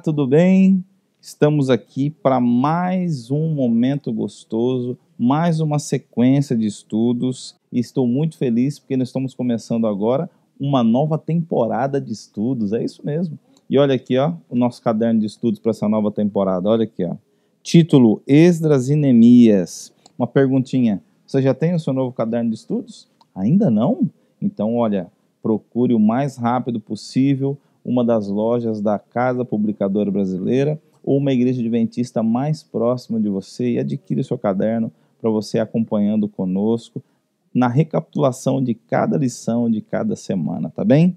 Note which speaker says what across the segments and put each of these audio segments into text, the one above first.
Speaker 1: tudo bem? Estamos aqui para mais um momento gostoso, mais uma sequência de estudos e estou muito feliz porque nós estamos começando agora uma nova temporada de estudos, é isso mesmo. E olha aqui, ó, o nosso caderno de estudos para essa nova temporada, olha aqui, ó. Título: Esdras e Neemias. Uma perguntinha: você já tem o seu novo caderno de estudos? Ainda não? Então, olha, procure o mais rápido possível uma das lojas da Casa Publicadora Brasileira ou uma igreja adventista mais próxima de você e adquira seu caderno para você acompanhando conosco na recapitulação de cada lição de cada semana, tá bem?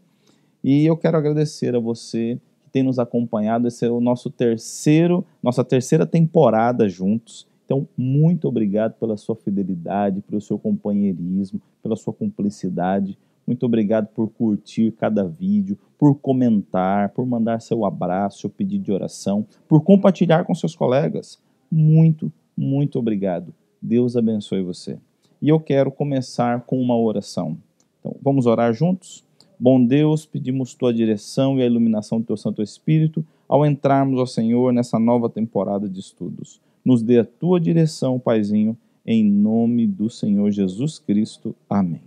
Speaker 1: E eu quero agradecer a você que tem nos acompanhado. Esse é o nosso terceiro, nossa terceira temporada juntos. Então, muito obrigado pela sua fidelidade, pelo seu companheirismo, pela sua cumplicidade. Muito obrigado por curtir cada vídeo, por comentar, por mandar seu abraço, seu pedido de oração, por compartilhar com seus colegas. Muito, muito obrigado. Deus abençoe você. E eu quero começar com uma oração. Então, vamos orar juntos? Bom Deus, pedimos tua direção e a iluminação do teu Santo Espírito ao entrarmos, ó Senhor, nessa nova temporada de estudos. Nos dê a tua direção, Paizinho, em nome do Senhor Jesus Cristo. Amém.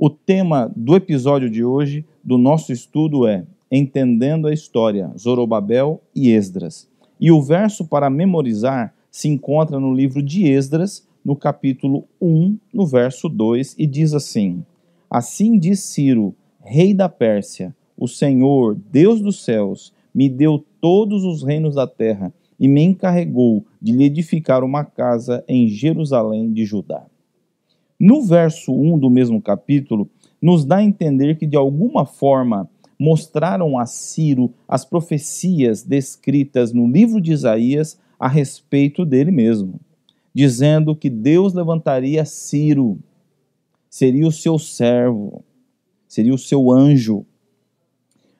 Speaker 1: O tema do episódio de hoje do nosso estudo é Entendendo a História, Zorobabel e Esdras. E o verso para memorizar se encontra no livro de Esdras, no capítulo 1, no verso 2, e diz assim: Assim diz Ciro, rei da Pérsia: O Senhor, Deus dos céus, me deu todos os reinos da terra e me encarregou de lhe edificar uma casa em Jerusalém de Judá. No verso 1 do mesmo capítulo, nos dá a entender que de alguma forma mostraram a Ciro as profecias descritas no livro de Isaías a respeito dele mesmo, dizendo que Deus levantaria Ciro, seria o seu servo, seria o seu anjo.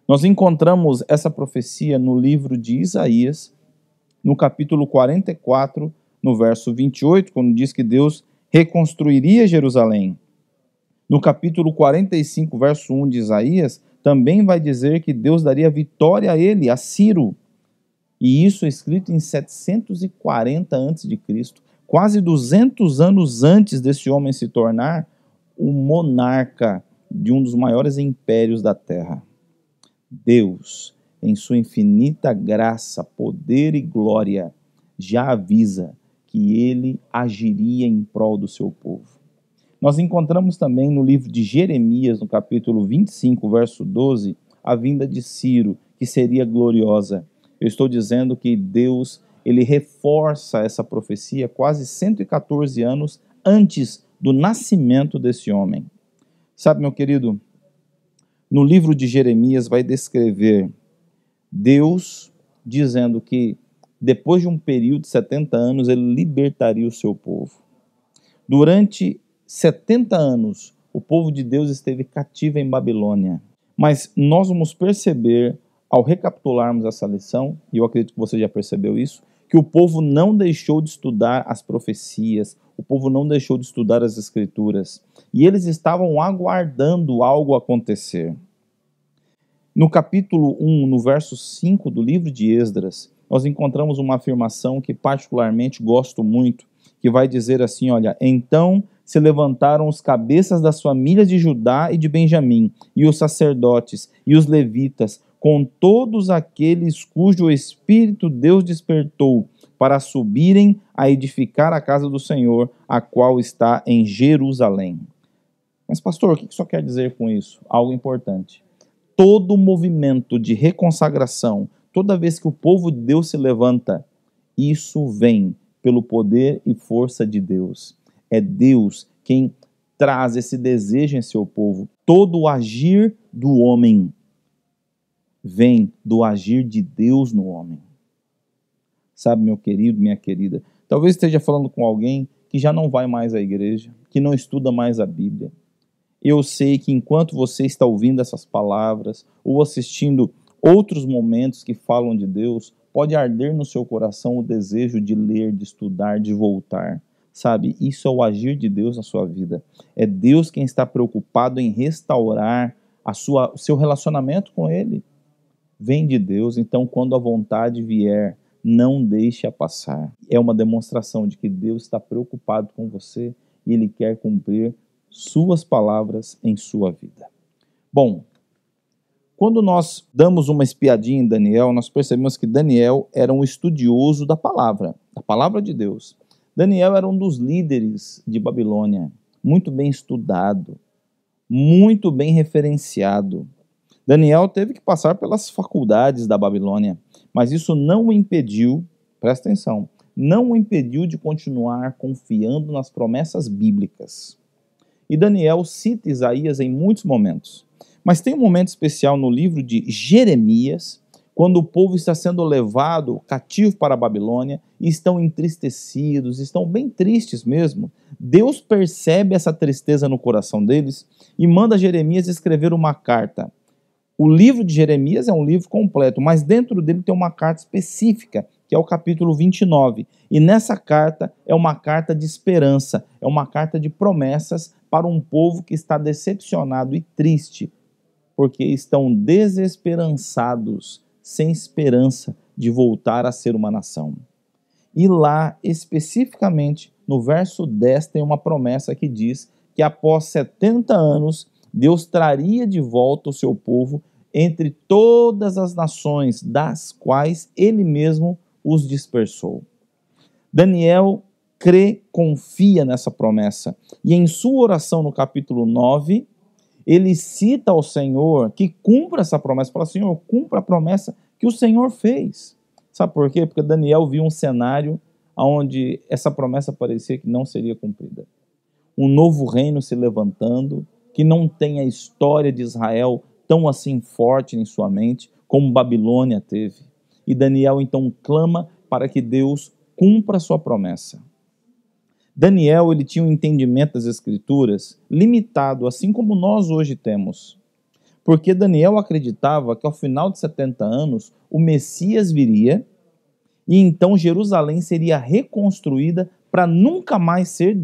Speaker 1: Nós encontramos essa profecia no livro de Isaías, no capítulo 44, no verso 28, quando diz que Deus reconstruiria Jerusalém. No capítulo 45, verso 1 de Isaías, também vai dizer que Deus daria vitória a ele, a Ciro. E isso é escrito em 740 a.C., quase 200 anos antes desse homem se tornar o monarca de um dos maiores impérios da terra. Deus, em sua infinita graça, poder e glória, já avisa que ele agiria em prol do seu povo. Nós encontramos também no livro de Jeremias, no capítulo 25, verso 12, a vinda de Ciro, que seria gloriosa. Eu estou dizendo que Deus, ele reforça essa profecia quase 114 anos antes do nascimento desse homem. Sabe, meu querido, no livro de Jeremias vai descrever Deus dizendo que depois de um período de 70 anos, ele libertaria o seu povo. Durante 70 anos, o povo de Deus esteve cativo em Babilônia. Mas nós vamos perceber, ao recapitularmos essa lição, e eu acredito que você já percebeu isso, que o povo não deixou de estudar as profecias, o povo não deixou de estudar as escrituras, e eles estavam aguardando algo acontecer. No capítulo 1, no verso 5 do livro de Esdras, nós encontramos uma afirmação que particularmente gosto muito, que vai dizer assim, olha, então se levantaram os cabeças das famílias de Judá e de Benjamim, e os sacerdotes e os levitas, com todos aqueles cujo espírito Deus despertou para subirem a edificar a casa do Senhor, a qual está em Jerusalém. Mas, pastor, o que só quer dizer com isso? Algo importante. Todo movimento de reconsagração, Toda vez que o povo de Deus se levanta, isso vem pelo poder e força de Deus. É Deus quem traz esse desejo em seu povo. Todo o agir do homem vem do agir de Deus no homem. Sabe, meu querido, minha querida, talvez esteja falando com alguém que já não vai mais à igreja, que não estuda mais a Bíblia. Eu sei que enquanto você está ouvindo essas palavras ou assistindo Outros momentos que falam de Deus, pode arder no seu coração o desejo de ler, de estudar, de voltar. Sabe, isso é o agir de Deus na sua vida. É Deus quem está preocupado em restaurar a sua, o seu relacionamento com Ele. Vem de Deus, então quando a vontade vier, não deixe-a passar. É uma demonstração de que Deus está preocupado com você e Ele quer cumprir suas palavras em sua vida. Bom, quando nós damos uma espiadinha em Daniel, nós percebemos que Daniel era um estudioso da palavra, da palavra de Deus. Daniel era um dos líderes de Babilônia, muito bem estudado, muito bem referenciado. Daniel teve que passar pelas faculdades da Babilônia, mas isso não o impediu, presta atenção, não o impediu de continuar confiando nas promessas bíblicas. E Daniel cita Isaías em muitos momentos. Mas tem um momento especial no livro de Jeremias, quando o povo está sendo levado cativo para a Babilônia e estão entristecidos, estão bem tristes mesmo. Deus percebe essa tristeza no coração deles e manda Jeremias escrever uma carta. O livro de Jeremias é um livro completo, mas dentro dele tem uma carta específica, que é o capítulo 29. E nessa carta é uma carta de esperança, é uma carta de promessas para um povo que está decepcionado e triste porque estão desesperançados, sem esperança de voltar a ser uma nação. E lá, especificamente, no verso 10, tem uma promessa que diz que após 70 anos, Deus traria de volta o seu povo entre todas as nações das quais ele mesmo os dispersou. Daniel crê, confia nessa promessa. E em sua oração no capítulo 9, ele cita ao Senhor que cumpra essa promessa. Fala, Senhor, cumpra a promessa que o Senhor fez. Sabe por quê? Porque Daniel viu um cenário onde essa promessa parecia que não seria cumprida. Um novo reino se levantando, que não tem a história de Israel tão assim forte em sua mente como Babilônia teve. E Daniel então clama para que Deus cumpra a sua promessa. Daniel ele tinha um entendimento das escrituras limitado, assim como nós hoje temos. Porque Daniel acreditava que ao final de 70 anos o Messias viria e então Jerusalém seria reconstruída para nunca mais ser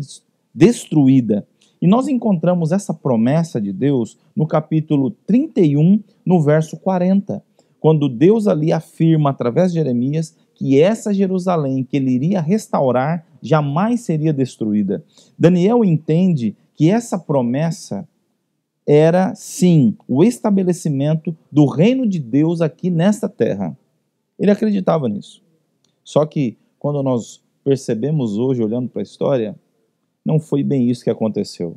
Speaker 1: destruída. E nós encontramos essa promessa de Deus no capítulo 31, no verso 40, quando Deus ali afirma através de Jeremias que essa Jerusalém que ele iria restaurar jamais seria destruída. Daniel entende que essa promessa era, sim, o estabelecimento do reino de Deus aqui nesta terra. Ele acreditava nisso. Só que, quando nós percebemos hoje, olhando para a história, não foi bem isso que aconteceu.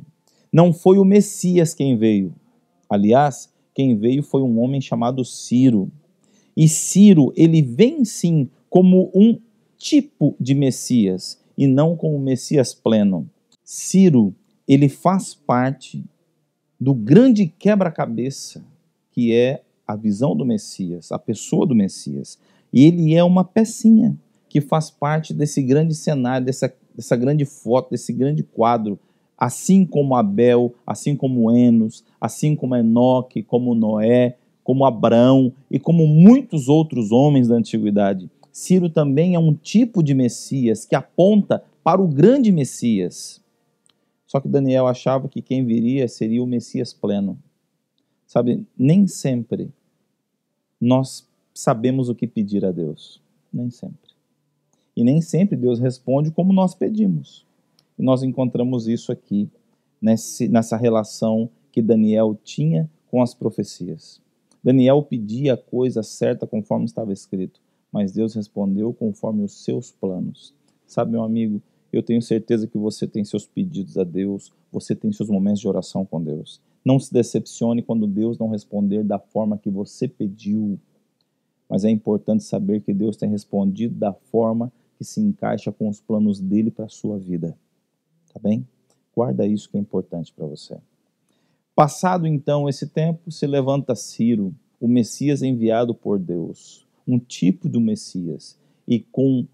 Speaker 1: Não foi o Messias quem veio. Aliás, quem veio foi um homem chamado Ciro. E Ciro, ele vem sim como um tipo de Messias, e não com o Messias pleno. Ciro, ele faz parte do grande quebra-cabeça que é a visão do Messias, a pessoa do Messias. E ele é uma pecinha que faz parte desse grande cenário, dessa, dessa grande foto, desse grande quadro. Assim como Abel, assim como Enos, assim como Enoque, como Noé, como Abraão e como muitos outros homens da antiguidade. Ciro também é um tipo de Messias que aponta para o grande Messias. Só que Daniel achava que quem viria seria o Messias pleno. Sabe, nem sempre nós sabemos o que pedir a Deus. Nem sempre. E nem sempre Deus responde como nós pedimos. E nós encontramos isso aqui, nessa relação que Daniel tinha com as profecias. Daniel pedia a coisa certa conforme estava escrito. Mas Deus respondeu conforme os seus planos. Sabe, meu amigo, eu tenho certeza que você tem seus pedidos a Deus, você tem seus momentos de oração com Deus. Não se decepcione quando Deus não responder da forma que você pediu. Mas é importante saber que Deus tem respondido da forma que se encaixa com os planos dele para a sua vida. Tá bem? Guarda isso que é importante para você. Passado então esse tempo, se levanta Ciro, o Messias enviado por Deus um tipo do Messias. E com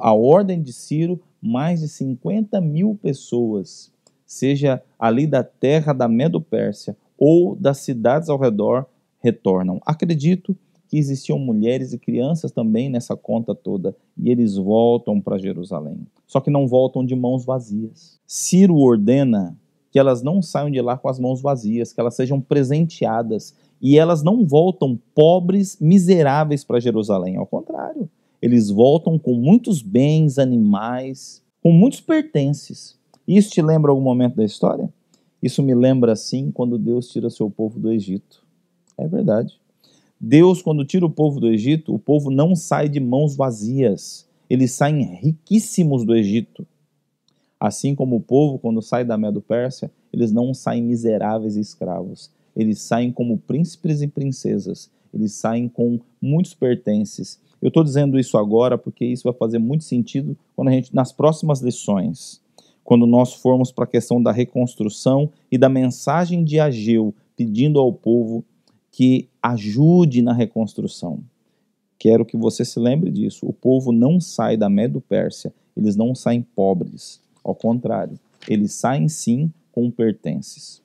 Speaker 1: a ordem de Ciro, mais de 50 mil pessoas, seja ali da terra da Medo-Pérsia ou das cidades ao redor, retornam. Acredito que existiam mulheres e crianças também nessa conta toda, e eles voltam para Jerusalém. Só que não voltam de mãos vazias. Ciro ordena que elas não saiam de lá com as mãos vazias, que elas sejam presenteadas. E elas não voltam pobres, miseráveis para Jerusalém, ao contrário. Eles voltam com muitos bens, animais, com muitos pertences. Isso te lembra algum momento da história? Isso me lembra assim quando Deus tira seu povo do Egito. É verdade. Deus, quando tira o povo do Egito, o povo não sai de mãos vazias. Eles saem riquíssimos do Egito. Assim como o povo, quando sai da Medo Pérsia, eles não saem miseráveis e escravos. Eles saem como príncipes e princesas, eles saem com muitos pertences. Eu estou dizendo isso agora porque isso vai fazer muito sentido quando a gente, nas próximas lições, quando nós formos para a questão da reconstrução e da mensagem de Ageu pedindo ao povo que ajude na reconstrução. Quero que você se lembre disso. O povo não sai da Medo-Pérsia, eles não saem pobres. Ao contrário, eles saem sim com pertences.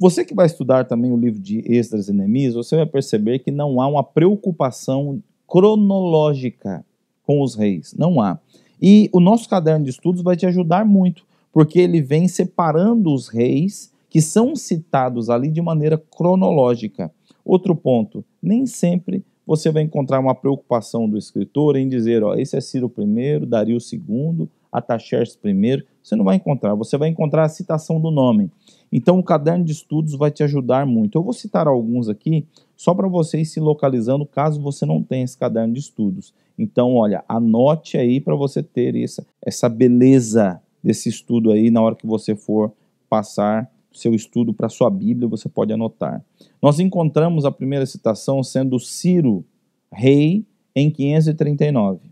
Speaker 1: Você que vai estudar também o livro de Esdras e Neemias, você vai perceber que não há uma preocupação cronológica com os reis. Não há. E o nosso caderno de estudos vai te ajudar muito, porque ele vem separando os reis que são citados ali de maneira cronológica. Outro ponto, nem sempre você vai encontrar uma preocupação do escritor em dizer, ó, esse é Ciro I, Dario II, Ataxerxes I. Você não vai encontrar, você vai encontrar a citação do nome. Então, o caderno de estudos vai te ajudar muito. Eu vou citar alguns aqui, só para você ir se localizando, caso você não tenha esse caderno de estudos. Então, olha, anote aí para você ter essa, essa beleza desse estudo aí na hora que você for passar seu estudo para sua Bíblia, você pode anotar. Nós encontramos a primeira citação sendo Ciro, rei, em 539.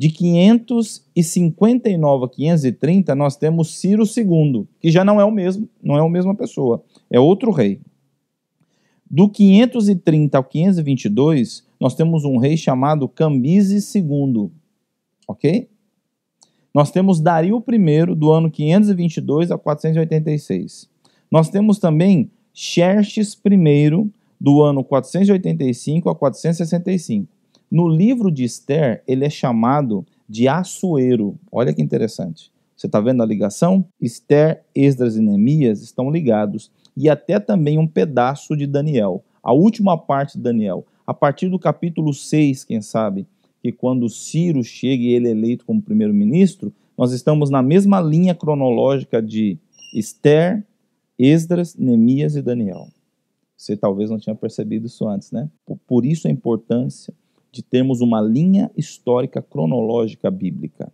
Speaker 1: De 559 a 530, nós temos Ciro II, que já não é o mesmo, não é a mesma pessoa, é outro rei. Do 530 ao 522, nós temos um rei chamado Cambises II, ok? Nós temos Dario I, do ano 522 a 486. Nós temos também Xerxes I, do ano 485 a 465. No livro de Esther, ele é chamado de Açoeiro. Olha que interessante. Você está vendo a ligação? Esther, Esdras e Neemias estão ligados. E até também um pedaço de Daniel. A última parte de Daniel. A partir do capítulo 6, quem sabe, que quando Ciro chega e ele é eleito como primeiro-ministro, nós estamos na mesma linha cronológica de Esther, Esdras, Neemias e Daniel. Você talvez não tinha percebido isso antes, né? Por isso a importância de termos uma linha histórica cronológica bíblica.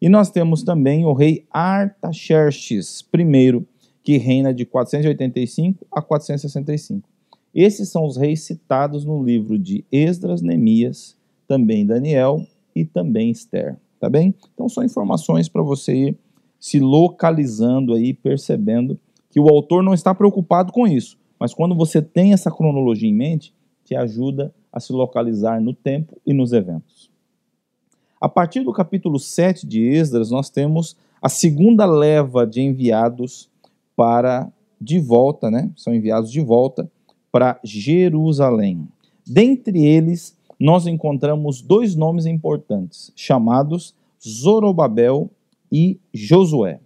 Speaker 1: E nós temos também o rei Artaxerxes I, que reina de 485 a 465. Esses são os reis citados no livro de Esdras, Neemias, também Daniel e também Esther, tá bem? Então são informações para você ir se localizando aí, percebendo que o autor não está preocupado com isso, mas quando você tem essa cronologia em mente, te ajuda a se localizar no tempo e nos eventos. A partir do capítulo 7 de Esdras, nós temos a segunda leva de enviados para de volta, né? São enviados de volta para Jerusalém. Dentre eles, nós encontramos dois nomes importantes, chamados Zorobabel e Josué.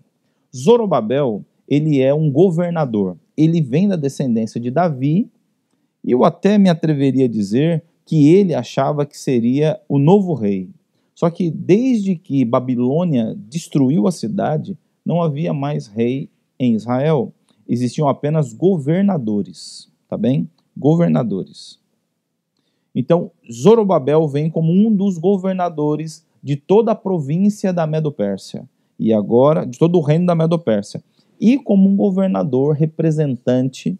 Speaker 1: Zorobabel, ele é um governador. Ele vem da descendência de Davi eu até me atreveria a dizer que ele achava que seria o novo rei. Só que desde que Babilônia destruiu a cidade, não havia mais rei em Israel. Existiam apenas governadores, tá bem? Governadores. Então, Zorobabel vem como um dos governadores de toda a província da Medo-Pérsia e agora de todo o reino da Medo-Pérsia e como um governador representante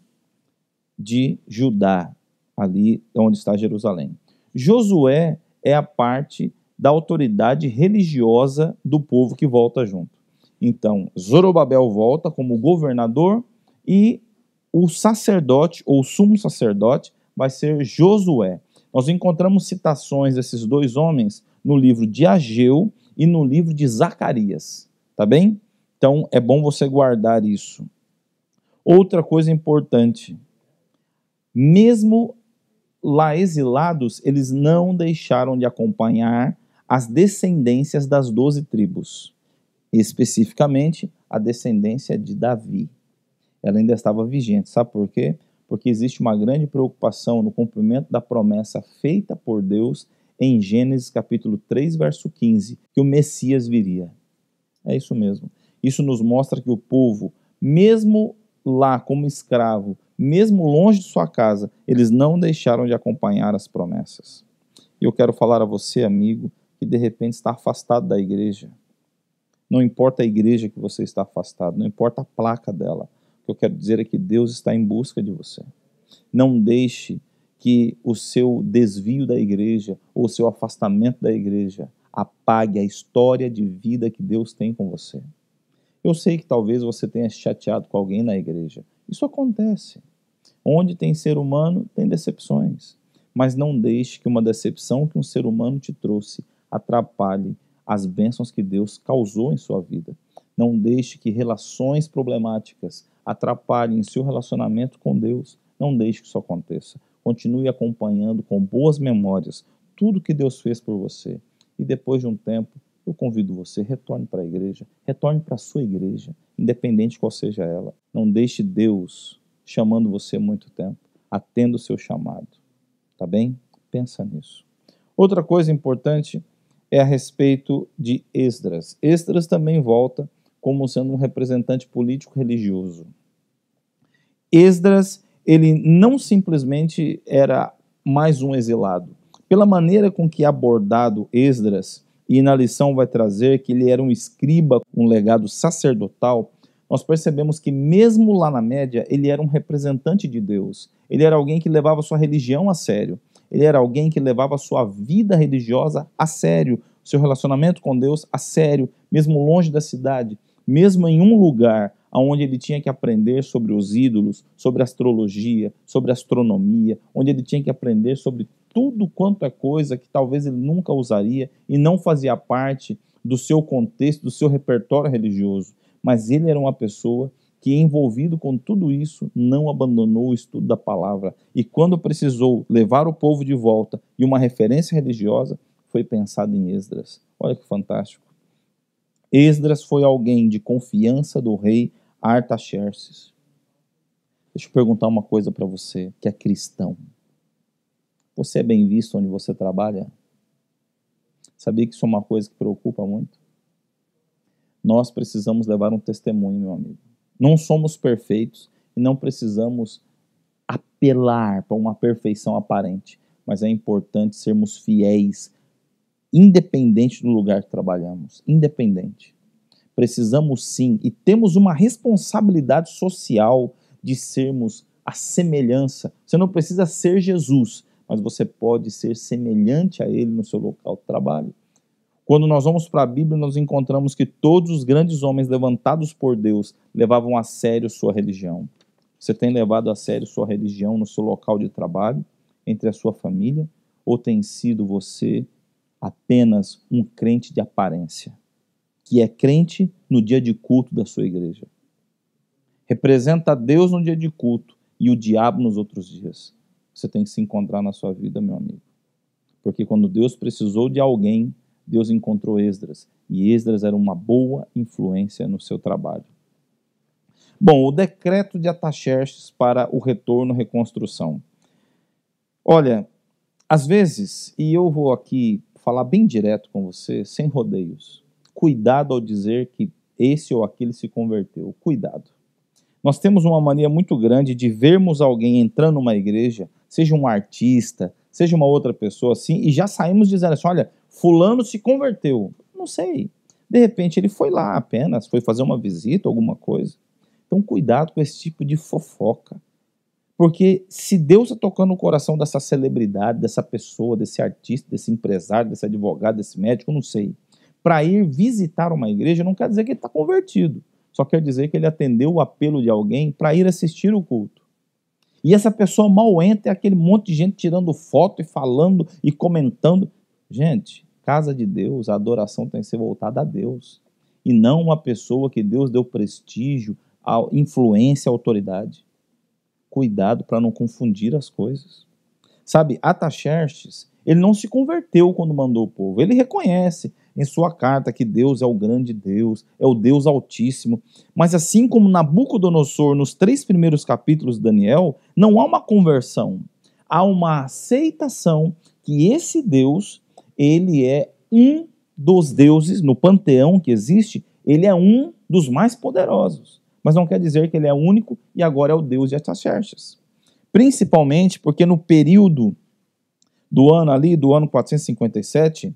Speaker 1: de Judá, ali onde está Jerusalém. Josué é a parte da autoridade religiosa do povo que volta junto. Então, Zorobabel volta como governador e o sacerdote ou sumo sacerdote vai ser Josué. Nós encontramos citações desses dois homens no livro de Ageu e no livro de Zacarias, tá bem? Então é bom você guardar isso. Outra coisa importante, mesmo lá exilados, eles não deixaram de acompanhar as descendências das doze tribos, especificamente a descendência de Davi. Ela ainda estava vigente, sabe por quê? Porque existe uma grande preocupação no cumprimento da promessa feita por Deus em Gênesis capítulo 3, verso 15, que o Messias viria. É isso mesmo. Isso nos mostra que o povo, mesmo lá como escravo, mesmo longe de sua casa, eles não deixaram de acompanhar as promessas. E eu quero falar a você, amigo, que de repente está afastado da igreja. Não importa a igreja que você está afastado, não importa a placa dela. O que eu quero dizer é que Deus está em busca de você. Não deixe que o seu desvio da igreja ou o seu afastamento da igreja apague a história de vida que Deus tem com você. Eu sei que talvez você tenha chateado com alguém na igreja. Isso acontece. Onde tem ser humano, tem decepções. Mas não deixe que uma decepção que um ser humano te trouxe atrapalhe as bênçãos que Deus causou em sua vida. Não deixe que relações problemáticas atrapalhem seu relacionamento com Deus. Não deixe que isso aconteça. Continue acompanhando com boas memórias tudo que Deus fez por você. E depois de um tempo, eu convido você, retorne para a igreja, retorne para a sua igreja, independente qual seja ela. Não deixe Deus chamando você há muito tempo. atendo o seu chamado. Tá bem? Pensa nisso. Outra coisa importante é a respeito de Esdras. Esdras também volta como sendo um representante político religioso. Esdras, ele não simplesmente era mais um exilado. Pela maneira com que é abordado Esdras, e na lição vai trazer que ele era um escriba, um legado sacerdotal, nós percebemos que, mesmo lá na média, ele era um representante de Deus. Ele era alguém que levava sua religião a sério. Ele era alguém que levava sua vida religiosa a sério, seu relacionamento com Deus a sério, mesmo longe da cidade, mesmo em um lugar onde ele tinha que aprender sobre os ídolos, sobre astrologia, sobre astronomia, onde ele tinha que aprender sobre tudo quanto é coisa que talvez ele nunca usaria e não fazia parte do seu contexto, do seu repertório religioso mas ele era uma pessoa que, envolvido com tudo isso, não abandonou o estudo da palavra. E quando precisou levar o povo de volta e uma referência religiosa, foi pensado em Esdras. Olha que fantástico. Esdras foi alguém de confiança do rei Artaxerxes. Deixa eu perguntar uma coisa para você que é cristão. Você é bem visto onde você trabalha? Sabia que isso é uma coisa que preocupa muito? Nós precisamos levar um testemunho, meu amigo. Não somos perfeitos e não precisamos apelar para uma perfeição aparente, mas é importante sermos fiéis, independente do lugar que trabalhamos, independente. Precisamos sim e temos uma responsabilidade social de sermos a semelhança. Você não precisa ser Jesus, mas você pode ser semelhante a ele no seu local de trabalho. Quando nós vamos para a Bíblia, nós encontramos que todos os grandes homens levantados por Deus levavam a sério sua religião. Você tem levado a sério sua religião no seu local de trabalho, entre a sua família, ou tem sido você apenas um crente de aparência, que é crente no dia de culto da sua igreja? Representa Deus no dia de culto e o diabo nos outros dias. Você tem que se encontrar na sua vida, meu amigo. Porque quando Deus precisou de alguém Deus encontrou Esdras, e Esdras era uma boa influência no seu trabalho. Bom, o decreto de Ataxerxes para o retorno reconstrução. Olha, às vezes, e eu vou aqui falar bem direto com você, sem rodeios. Cuidado ao dizer que esse ou aquele se converteu. Cuidado. Nós temos uma mania muito grande de vermos alguém entrando numa igreja, seja um artista, seja uma outra pessoa assim, e já saímos dizendo assim: olha, Fulano se converteu. Não sei. De repente ele foi lá apenas, foi fazer uma visita, alguma coisa. Então cuidado com esse tipo de fofoca. Porque se Deus está tocando o coração dessa celebridade, dessa pessoa, desse artista, desse empresário, desse advogado, desse médico, não sei, para ir visitar uma igreja, não quer dizer que ele está convertido. Só quer dizer que ele atendeu o apelo de alguém para ir assistir o culto. E essa pessoa mal entra, e é aquele monte de gente tirando foto e falando e comentando. Gente, casa de Deus, a adoração tem que ser voltada a Deus. E não uma pessoa que Deus deu prestígio, influência, autoridade. Cuidado para não confundir as coisas. Sabe, Ataxerxes, ele não se converteu quando mandou o povo. Ele reconhece em sua carta que Deus é o grande Deus, é o Deus Altíssimo. Mas assim como Nabucodonosor, nos três primeiros capítulos de Daniel, não há uma conversão, há uma aceitação que esse Deus ele é um dos deuses no panteão que existe, ele é um dos mais poderosos. Mas não quer dizer que ele é único e agora é o deus de Ataxerxes. Principalmente porque no período do ano ali, do ano 457,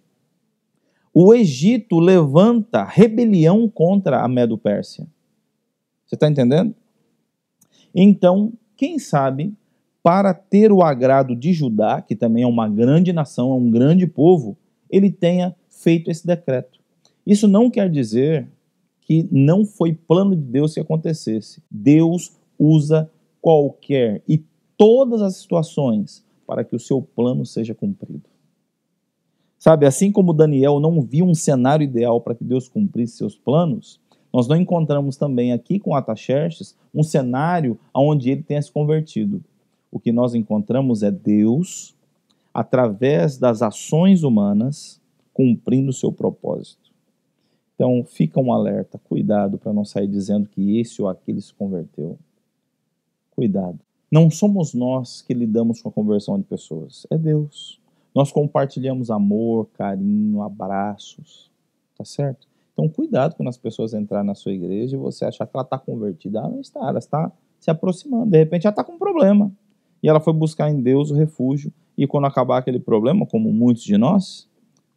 Speaker 1: o Egito levanta rebelião contra a Medo-Pérsia. Você está entendendo? Então, quem sabe para ter o agrado de Judá, que também é uma grande nação, é um grande povo, ele tenha feito esse decreto. Isso não quer dizer que não foi plano de Deus que acontecesse. Deus usa qualquer e todas as situações para que o seu plano seja cumprido. Sabe, assim como Daniel não viu um cenário ideal para que Deus cumprisse seus planos, nós não encontramos também aqui com Ataxerxes um cenário onde ele tenha se convertido o que nós encontramos é Deus, através das ações humanas, cumprindo o seu propósito. Então, fica um alerta, cuidado para não sair dizendo que esse ou aquele se converteu. Cuidado. Não somos nós que lidamos com a conversão de pessoas, é Deus. Nós compartilhamos amor, carinho, abraços, tá certo? Então, cuidado quando as pessoas entrarem na sua igreja e você achar que ela está convertida. Ela ah, não está, ela está se aproximando. De repente, ela está com um problema e ela foi buscar em Deus o refúgio. E quando acabar aquele problema, como muitos de nós,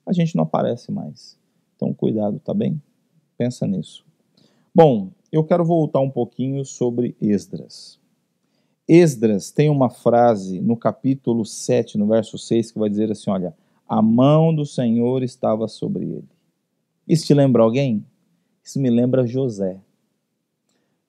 Speaker 1: a gente não aparece mais. Então, cuidado, tá bem? Pensa nisso. Bom, eu quero voltar um pouquinho sobre Esdras. Esdras tem uma frase no capítulo 7, no verso 6, que vai dizer assim: Olha, a mão do Senhor estava sobre ele. Isso te lembra alguém? Isso me lembra José.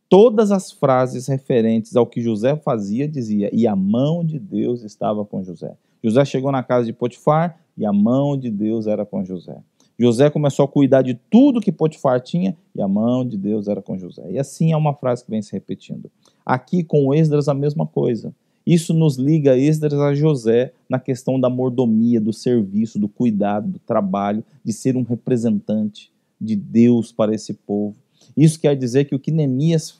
Speaker 1: Todas as frases referentes ao que José fazia dizia, e a mão de Deus estava com José. José chegou na casa de Potifar e a mão de Deus era com José. José começou a cuidar de tudo que Potifar tinha e a mão de Deus era com José. E assim é uma frase que vem se repetindo. Aqui com Esdras a mesma coisa. Isso nos liga Esdras a José na questão da mordomia, do serviço, do cuidado, do trabalho, de ser um representante de Deus para esse povo. Isso quer dizer que o que Neemias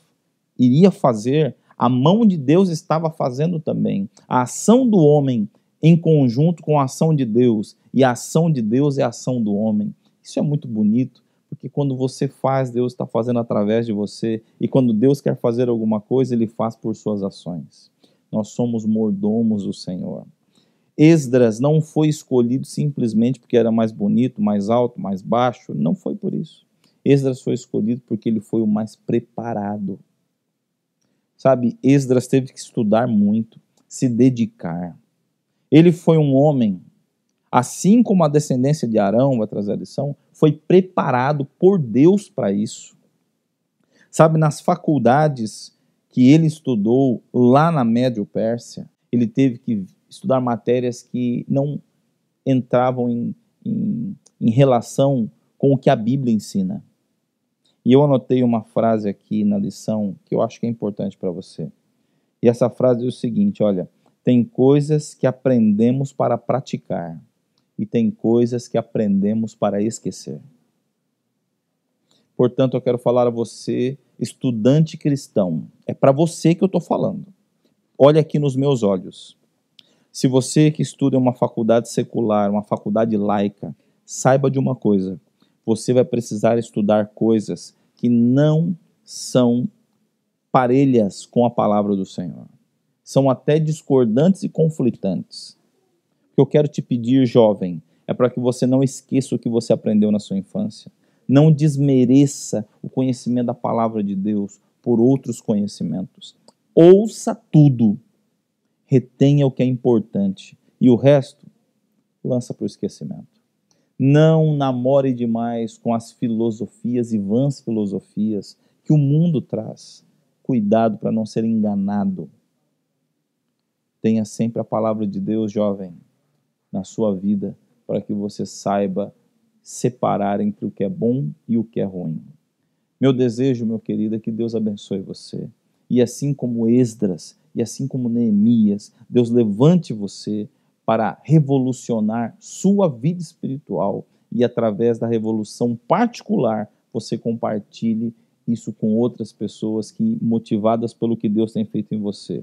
Speaker 1: iria fazer, a mão de Deus estava fazendo também. A ação do homem em conjunto com a ação de Deus, e a ação de Deus é a ação do homem. Isso é muito bonito, porque quando você faz, Deus está fazendo através de você, e quando Deus quer fazer alguma coisa, ele faz por suas ações. Nós somos mordomos do Senhor. Esdras não foi escolhido simplesmente porque era mais bonito, mais alto, mais baixo. Não foi por isso. Esdras foi escolhido porque ele foi o mais preparado. Sabe, Esdras teve que estudar muito, se dedicar. Ele foi um homem, assim como a descendência de Arão vai trazer a lição, foi preparado por Deus para isso. Sabe, nas faculdades que ele estudou lá na Médio Pérsia, ele teve que estudar matérias que não entravam em, em, em relação com o que a Bíblia ensina. E eu anotei uma frase aqui na lição que eu acho que é importante para você. E essa frase é o seguinte: olha, tem coisas que aprendemos para praticar e tem coisas que aprendemos para esquecer. Portanto, eu quero falar a você, estudante cristão, é para você que eu estou falando. Olha aqui nos meus olhos. Se você que estuda em uma faculdade secular, uma faculdade laica, saiba de uma coisa: você vai precisar estudar coisas que não são parelhas com a palavra do Senhor. São até discordantes e conflitantes. O que eu quero te pedir, jovem, é para que você não esqueça o que você aprendeu na sua infância. Não desmereça o conhecimento da palavra de Deus por outros conhecimentos. Ouça tudo, retenha o que é importante e o resto lança para o esquecimento. Não namore demais com as filosofias e vãs filosofias que o mundo traz. Cuidado para não ser enganado. Tenha sempre a palavra de Deus, jovem, na sua vida, para que você saiba separar entre o que é bom e o que é ruim. Meu desejo, meu querido, é que Deus abençoe você. E assim como Esdras, e assim como Neemias, Deus levante você para revolucionar sua vida espiritual e através da revolução particular você compartilhe isso com outras pessoas que, motivadas pelo que Deus tem feito em você,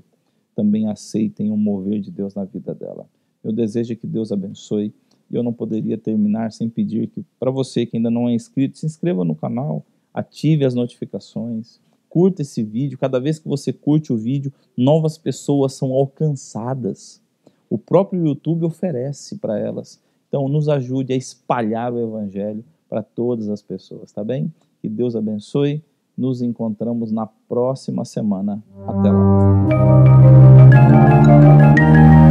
Speaker 1: também aceitem o mover de Deus na vida dela. Eu desejo que Deus abençoe e eu não poderia terminar sem pedir que, para você que ainda não é inscrito, se inscreva no canal, ative as notificações, curta esse vídeo. Cada vez que você curte o vídeo, novas pessoas são alcançadas o próprio YouTube oferece para elas. Então, nos ajude a espalhar o Evangelho para todas as pessoas, tá bem? Que Deus abençoe. Nos encontramos na próxima semana. Até lá.